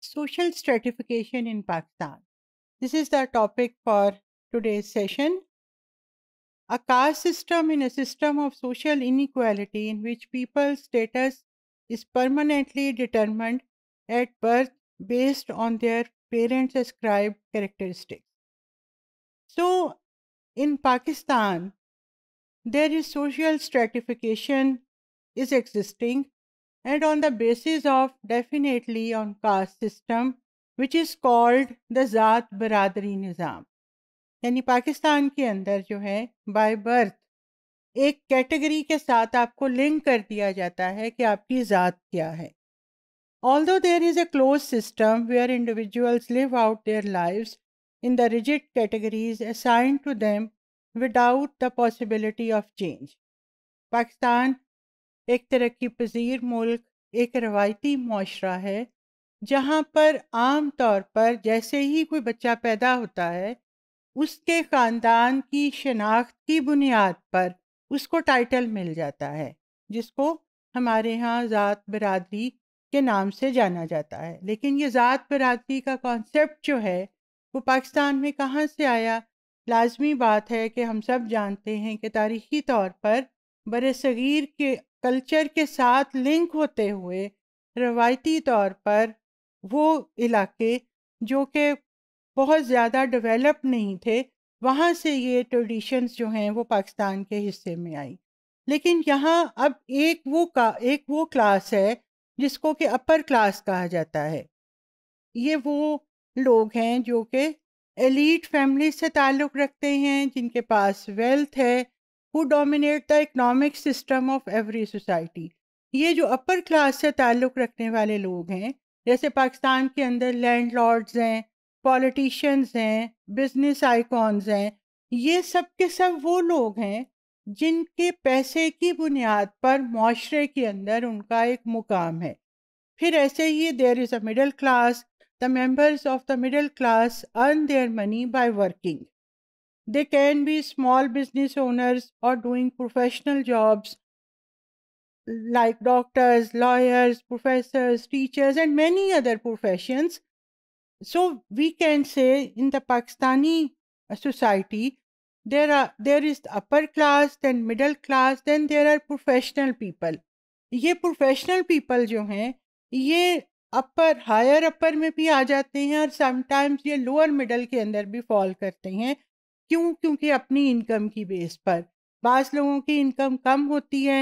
social stratification in Pakistan. This is the topic for today's session. A caste system is a system of social inequality in which people's status is permanently determined at birth based on their parents' ascribed characteristics. So, in Pakistan, there is social stratification is existing and on the basis of definitely on caste system which is called the zat baradari nizam yani pakistan ke andar jo hai by birth ek category ke sath aapko link kar diya jata hai ki aapki zat kya hai although there is a closed system where individuals live out their lives in the rigid categories assigned to them without the possibility of change pakistan एक तरक्की पजीर मुल्क एक रवायती माशरा है जहाँ पर आम तौर पर जैसे ही कोई बच्चा पैदा होता है उसके ख़ानदान की शनाख्त की बुनियाद पर उसको टाइटल मिल जाता है जिसको हमारे यहाँ ज़ात बरदरी के नाम से जाना जाता है लेकिन ये ज़ात बरदरी का कॉन्सेप्ट जो है वो पाकिस्तान में कहाँ से आया लाजमी बात है कि हम सब जानते हैं कि तारीखी तौर पर बर के कल्चर के साथ लिंक होते हुए रवायती तौर पर वो इलाके जो कि बहुत ज़्यादा डेवलप नहीं थे वहाँ से ये ट्रेडिशंस जो हैं वो पाकिस्तान के हिस्से में आई लेकिन यहाँ अब एक वो का एक वो क्लास है जिसको कि अपर क्लास कहा जाता है ये वो लोग हैं जो कि एलिट फैमिली से ताल्लुक़ रखते हैं जिनके पास वेल्थ है who dominate the economic system of every society ये जो अपर क्लास से ताल्लुक़ रखने वाले लोग हैं जैसे पाकिस्तान के अंदर लैंड लॉर्ड्स हैं पॉलिटिशियंस हैं बिजनेस आइकॉन्स हैं ये सब के सब वो लोग हैं जिनके पैसे की बुनियाद पर माशरे के अंदर उनका एक मुकाम है फिर ऐसे ही there is a middle class the members of the middle class earn their money by working They can be small business owners or doing professional jobs like doctors, lawyers, professors, teachers, and many other professions. So we can say in the Pakistani society, there are there is the upper class, then middle class, then there are professional people. ye professional people jo hain ye upper higher upper में भी आ जाते हैं और sometimes ये lower middle के अंदर भी fall करते हैं क्यों क्योंकि अपनी इनकम की बेस पर बाज लोगों की इनकम कम होती है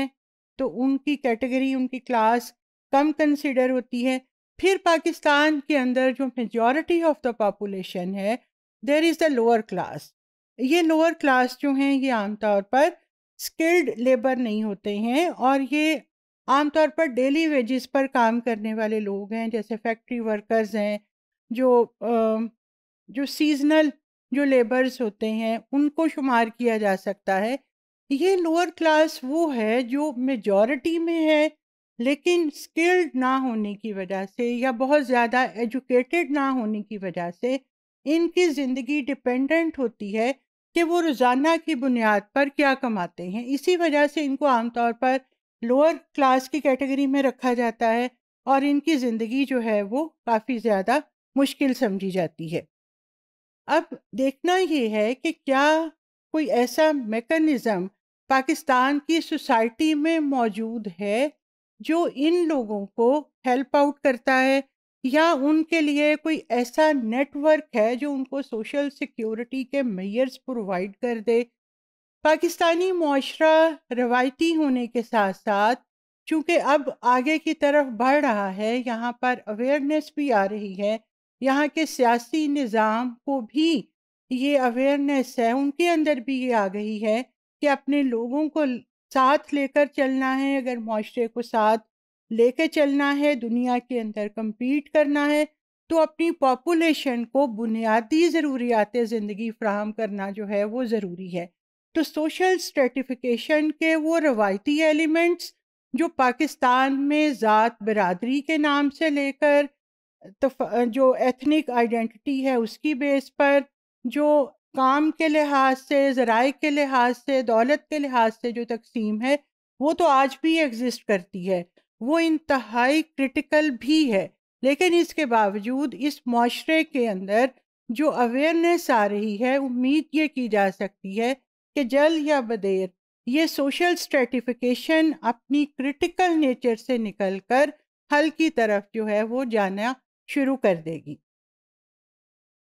तो उनकी कैटेगरी उनकी क्लास कम कंसिडर होती है फिर पाकिस्तान के अंदर जो मेजॉरिटी ऑफ द पॉपुलेशन है there is the lower class ये लोअर क्लास जो हैं ये आमतौर पर स्किल्ड लेबर नहीं होते हैं और ये आमतौर पर डेली वेजेस पर काम करने वाले लोग हैं जैसे फैक्ट्री वर्कर्स हैं जो जो सीजनल जो लेबर्स होते हैं उनको शुमार किया जा सकता है ये लोअर क्लास वो है जो मेजॉरिटी में है लेकिन स्किल्ड ना होने की वजह से या बहुत ज़्यादा एजुकेटेड ना होने की वजह से इनकी ज़िंदगी डिपेंडेंट होती है कि वो रोज़ाना की बुनियाद पर क्या कमाते हैं इसी वजह से इनको आमतौर पर लोअर क्लास की कैटेगरी में रखा जाता है और इनकी ज़िंदगी जो है वो काफ़ी ज़्यादा मुश्किल समझी जाती है अब देखना ये है कि क्या कोई ऐसा मेकनिज़म पाकिस्तान की सोसाइटी में मौजूद है जो इन लोगों को हेल्प आउट करता है या उनके लिए कोई ऐसा नेटवर्क है जो उनको सोशल सिक्योरिटी के मेयर्स प्रोवाइड कर दे पाकिस्तानी माशरा रवायती होने के साथ साथ चूँकि अब आगे की तरफ बढ़ रहा है यहाँ पर अवेयरनेस भी आ रही है यहाँ के सियासी निज़ाम को भी ये अवेयरनेस है उनके अंदर भी ये आ गई है कि अपने लोगों को साथ लेकर चलना है अगर माशरे को साथ लेकर चलना है दुनिया के अंदर कम्पीट करना है तो अपनी पॉपुलेशन को बुनियादी ज़रूरियात ज़िंदगी फ्राहम करना जो है वो ज़रूरी है तो सोशल स्ट्रेटिफिकेशन के वो रवायती एलिमेंट्स जो पाकिस्तान में ज़ात बरदरी के नाम से लेकर तो जो एथनिक आइडेंटिटी है उसकी बेस पर जो काम के लिहाज से ज़राए के लिहाज से दौलत के लिहाज से जो तकसीम है वो तो आज भी एग्ज़िस्ट करती है वो इंतहाई क्रिटिकल भी है लेकिन इसके बावजूद इस माशरे के अंदर जो अवेयरनेस आ रही है उम्मीद ये की जा सकती है कि जल्द या बदेर ये सोशल स्ट्रेटिफिकेशन अपनी क्रिटिकल नेचर से निकलकर हल की तरफ जो है वो जाना शुरू कर देगी